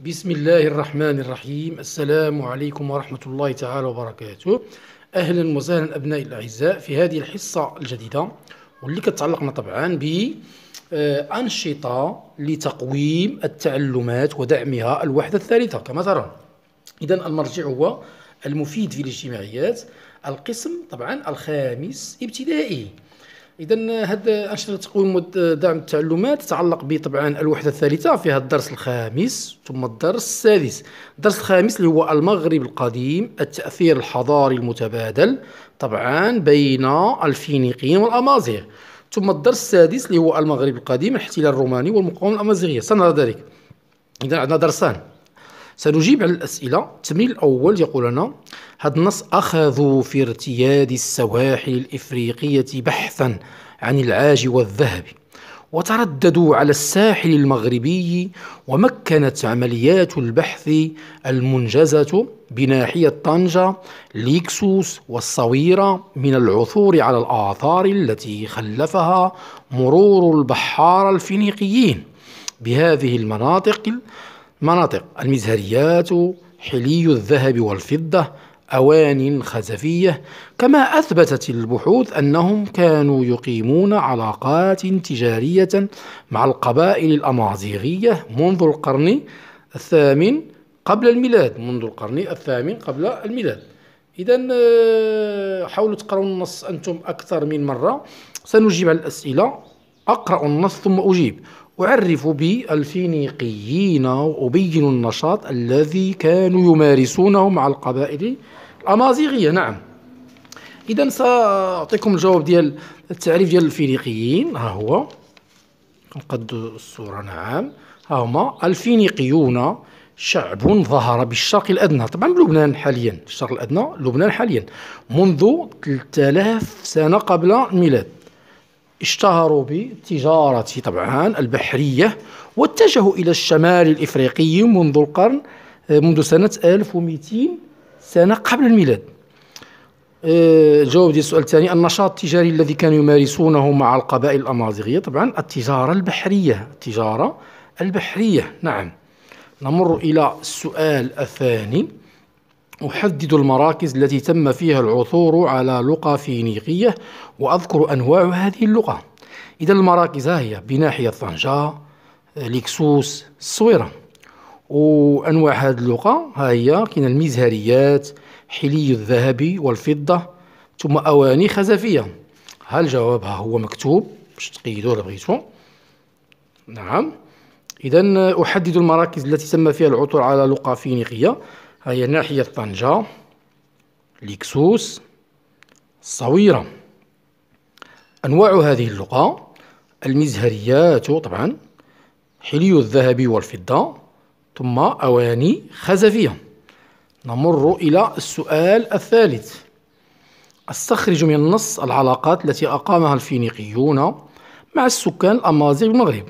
بسم الله الرحمن الرحيم السلام عليكم ورحمة الله تعالى وبركاته أهلا وسهلا أبنائي الأعزاء في هذه الحصة الجديدة واللي كتعلقنا طبعا بأنشطة آه، لتقويم التعلمات ودعمها الوحدة الثالثة كما ترون إذا المرجع هو المفيد في الاجتماعيات القسم طبعا الخامس ابتدائي اذا هاد انشطه تقويم دعم التعلمات تتعلق بطبعا الوحده الثالثه فيها الدرس الخامس ثم الدرس السادس الدرس الخامس اللي هو المغرب القديم التاثير الحضاري المتبادل طبعا بين الفينيقيين والامازيغ ثم الدرس السادس اللي هو المغرب القديم الاحتلال الروماني والمقاومه الامازيغيه سنرى ذلك اذا عندنا درسان سنجيب على الأسئلة التمرين الأول يقول لنا هذا النص أخذوا في ارتياد السواحل الإفريقية بحثا عن العاج والذهب وترددوا على الساحل المغربي ومكنت عمليات البحث المنجزة بناحية طنجة ليكسوس والصويرة من العثور على الآثار التي خلفها مرور البحار الفينيقيين بهذه المناطق مناطق المزهريات حلي الذهب والفضة أوان خزفية كما أثبتت البحوث أنهم كانوا يقيمون علاقات تجارية مع القبائل الأمازيغية منذ القرن الثامن قبل الميلاد منذ القرن الثامن قبل الميلاد إذا آه، حاولوا تقرأوا النص أنتم أكثر من مرة سنجيب على الأسئلة أقرأ النص ثم أجيب أعرف بالفينيقيين وأبين النشاط الذي كانوا يمارسونه مع القبائل الأمازيغية نعم إذا سأعطيكم الجواب ديال التعريف ديال الفينيقيين ها هو قد الصورة نعم ها هما الفينيقيون شعب ظهر بالشرق الأدنى طبعا بلبنان حاليا الشرق الأدنى لبنان حاليا منذ 3000 سنة قبل الميلاد اشتهروا بالتجارة طبعا البحرية واتجهوا إلى الشمال الإفريقي منذ القرن منذ سنة 1200 سنة قبل الميلاد الجواب آه، ديال السؤال الثاني النشاط التجاري الذي كانوا يمارسونه مع القبائل الأمازيغية طبعا التجارة البحرية التجارة البحرية نعم نمر إلى السؤال الثاني أحدد المراكز التي تم فيها العثور على لقى فينيقية وأذكر أنواع هذه اللقى إذا المراكز هي بناحية طنجة ليكسوس الصويرة وأنواع هذه اللقى هي كاين المزهريات حلي الذهبي والفضة ثم أواني خزفية ها الجواب ها هو مكتوب باش تقيدوا إلا بغيتو نعم إذا أحدد المراكز التي تم فيها العثور على لقى فينيقية هي ناحية طنجة ليكسوس صويرة أنواع هذه اللغة المزهريات طبعا حلي الذهب والفضة ثم أواني خزفية نمر إلى السؤال الثالث استخرج من النص العلاقات التي أقامها الفينيقيون مع السكان الأمازيغ بالمغرب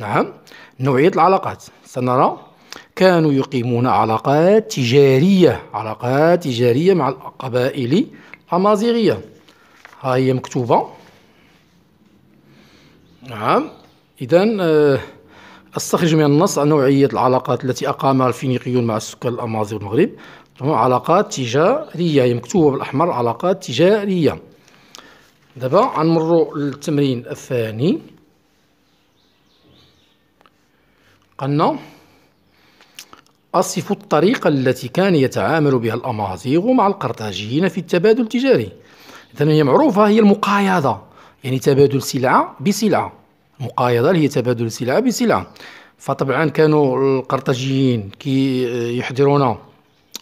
نعم نوعية العلاقات سنرى كانوا يقيمون علاقات تجارية علاقات تجارية مع القبائل الأمازيغية ها هي مكتوبة نعم إذا آه، استخرج من النص نوعية العلاقات التي أقامها الفينيقيون مع السكان الأمازيغ المغرب علاقات تجارية هي مكتوبة بالأحمر علاقات تجارية دابا غنمرو للتمرين الثاني قلنا أصف الطريقة التي كان يتعامل بها الأمازيغ مع القرطاجيين في التبادل التجاري إذن هي معروفة هي المقايضة يعني تبادل سلعة بسلعة مقايضة هي تبادل سلعة بسلعة فطبعا كانوا القرطاجيين كي يحضرون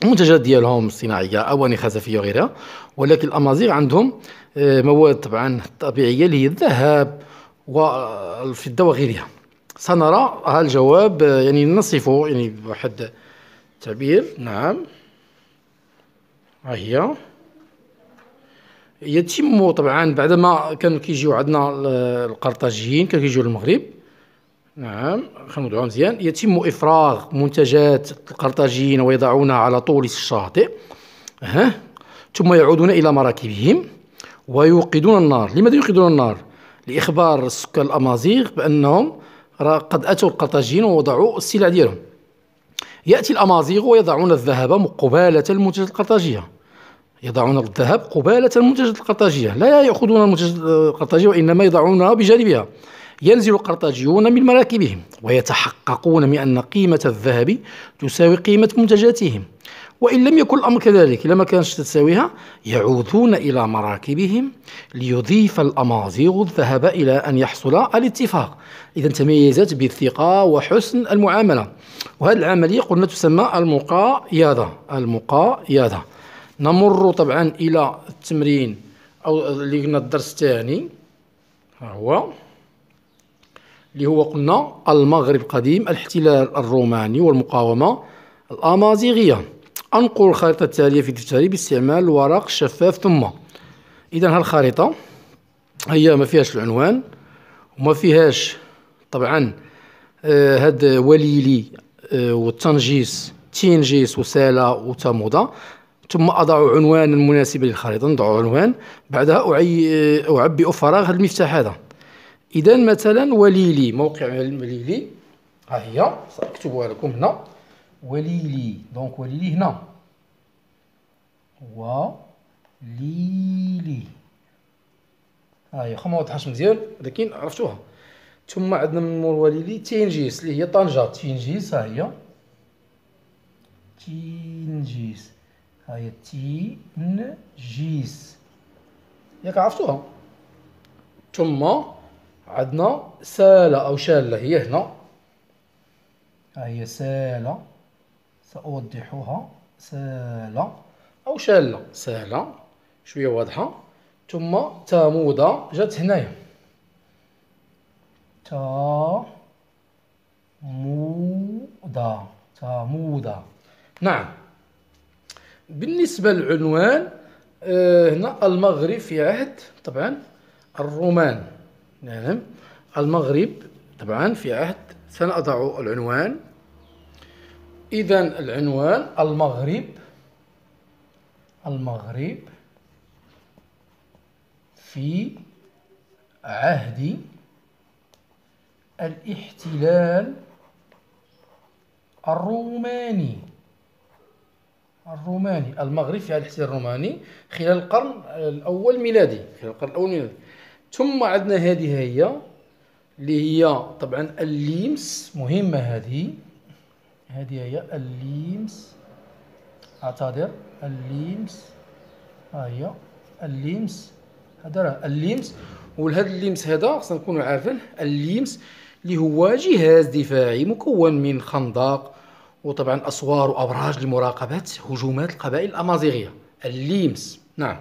المنتجات ديالهم الصناعيه اواني خزفيه وغيرها ولكن الامازيغ عندهم آه، مواد طبعا طبيعيه اللي هي الذهب والفضه وغيرها سنرى هذا الجواب آه، يعني نصفه يعني بواحد تعبير نعم ها هي يتم طبعا بعد ما كانوا كيجيو عندنا القرطاجيين كانوا كيجيو للمغرب نعم خلينا ندعوها مزيان يتم افراغ منتجات القرطاجيين ويضعونها على طول الشاطئ ها ثم يعودون الى مراكبهم ويوقدون النار لماذا يوقدون النار لاخبار السكان الامازيغ بانهم قد اتوا القرطاجيين ووضعوا السلع ديالهم يأتي الأمازيغ ويضعون الذهب قبالة المنتجات القرطاجية يضعون الذهب قبالة المنتجة القرطاجية لا يأخذون المنتجات القرطاجية وإنما يضعونها بجانبها ينزل القرطاجيون من مراكبهم ويتحققون من أن قيمة الذهب تساوي قيمة منتجاتهم وإن لم يكن الأمر كذلك لما كانش تتساويها يعودون إلى مراكبهم ليضيف الأمازيغ الذهب إلى أن يحصل الاتفاق إذا تميزت بالثقة وحسن المعاملة وهذه العملية قلنا تسمى المقايضة المقايضة نمر طبعا إلى التمرين أو اللي قلنا الدرس الثاني ها هو اللي هو قلنا المغرب قديم الاحتلال الروماني والمقاومة الأمازيغية أنقل الخريطة التالية في دفتري باستعمال الورق الشفاف ثم إذا هالخريطة هي ما فيهاش العنوان وما فيهاش طبعا آه هاد وليلي آه والتنجيس تينجيس وسالة وتامودا ثم أضع عنوانا مناسبا للخريطة نضع عنوان بعدها أعي... آه، أعبئ فراغ هاد المفتاح هذا إذا مثلا وليلي موقع وليلي ها هي سأكتبها لكم هنا وليلي دونك وليلي هنا وليلي ها هي واخا ما مزيان ولكن عرفتوها ثم عندنا من مور وليلي تينجيس اللي هي طنجة تينجيس ها هي تينجيس ها هي تينجيس ياك عرفتوها ثم عندنا سالة أو شالة هي هنا ها هي سالة سأوضحها سالة أو شالة سهله شوية واضحة ثم تامودا جات هنايا تامودة تامودا نعم بالنسبة للعنوان آه، هنا المغرب في عهد طبعا الرومان نعم المغرب طبعا في عهد سنضع العنوان إذا العنوان المغرب المغرب في عهد الاحتلال الروماني الروماني المغرب في عهد الاحتلال الروماني خلال القرن الأول ميلادي خلال القرن الأول ميلادي ثم عندنا هذه هي اللي هي طبعا الليمس مهمة هذه هذه هي الليمس اعتذر الليمس ها أيوة، هي الليمس هذا راه الليمس ولهذا الليمس هذا خصنا نكونوا عارفين الليمس اللي هو جهاز دفاعي مكون من خندق وطبعا اسوار وابراج لمراقبه هجومات القبائل الامازيغيه الليمس نعم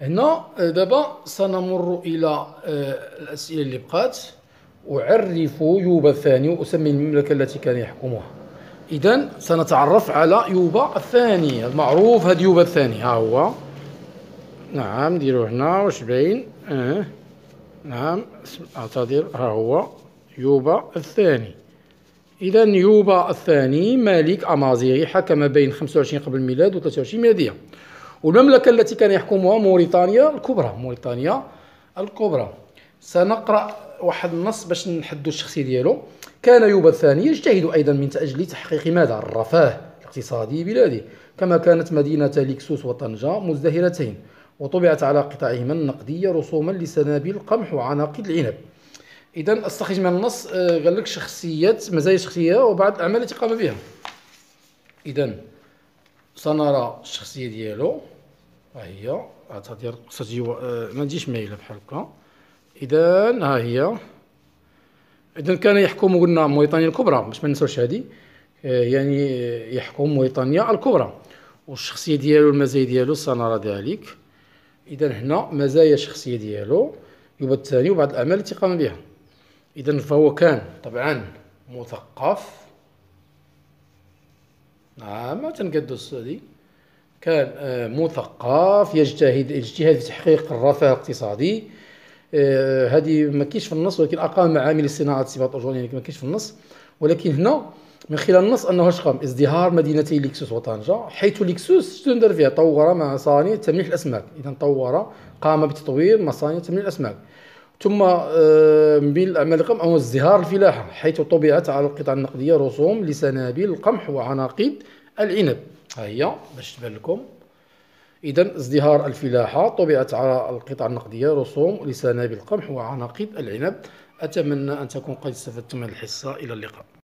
هنا دابا سنمر الى آه، الاسئله اللي بقات أعرف يوبا الثاني وأسمي المملكة التي كان يحكمها إذا سنتعرف على يوبا الثاني المعروف هذا يوبا الثاني ها هو نعم ديرو هنا واش باين اه نعم اعتذر ها هو يوبا الثاني إذا يوبا الثاني مالك أمازيغي حكم بين 25 قبل الميلاد و 23 ميلادية والمملكة التي كان يحكمها موريتانيا الكبرى موريتانيا الكبرى سنقرا واحد النص باش نحدوا الشخصيه ديالو كان يوبا الثاني يجتهد ايضا من اجل تحقيق ماذا الرفاه الاقتصادي بلاده كما كانت مدينه ليكسوس وطنجه مزدهرتين وطبعت على قطعهما النقديه رسوما لسنابل القمح وعناقيد العنب اذا استخرج من النص آه، قال لك شخصيات مزايا الشخصيه وبعض الاعمال التي قام بها اذا سنرى الشخصيه ديالو ها هي ديال قصه آه، ما تجيش مايله بحال هكا اذا ها هي اذا كان يحكم قلنا موريتانيا الكبرى باش ما ننساوش هذه آه، يعني يحكم موريتانيا الكبرى والشخصيه ديالو المزايا ديالو سنرى ذلك اذا هنا مزايا الشخصيه ديالو يبقى الثاني وبعض الاعمال التي قام بها اذا فهو كان طبعا مثقف نعم ما تنقدوس هذه كان آه، مثقف يجتهد الاجتهاد في تحقيق الرفاه الاقتصادي آه، هذه ما كاينش في النص ولكن اقام عامل صناعه سباق اجرون يعني ما كاينش في النص ولكن هنا من خلال النص انه اش قام ازدهار مدينتي ليكسوس وطنجه حيث ليكسوس شنو دار فيها طور مصانع تمليح الاسماك اذا طور قام بتطوير مصانع تمليح الاسماك ثم آه، من بين الاعمال القام هو ازدهار الفلاحه حيث طبعت على القطع النقديه رسوم لسنابل القمح وعناقيد العنب ها هي باش تبان لكم إذا ازدهار الفلاحة طبعت على القطع النقدية رسوم لسنابل القمح وعناقيد العنب أتمنى أن تكون قد استفدتم من الحصة إلى اللقاء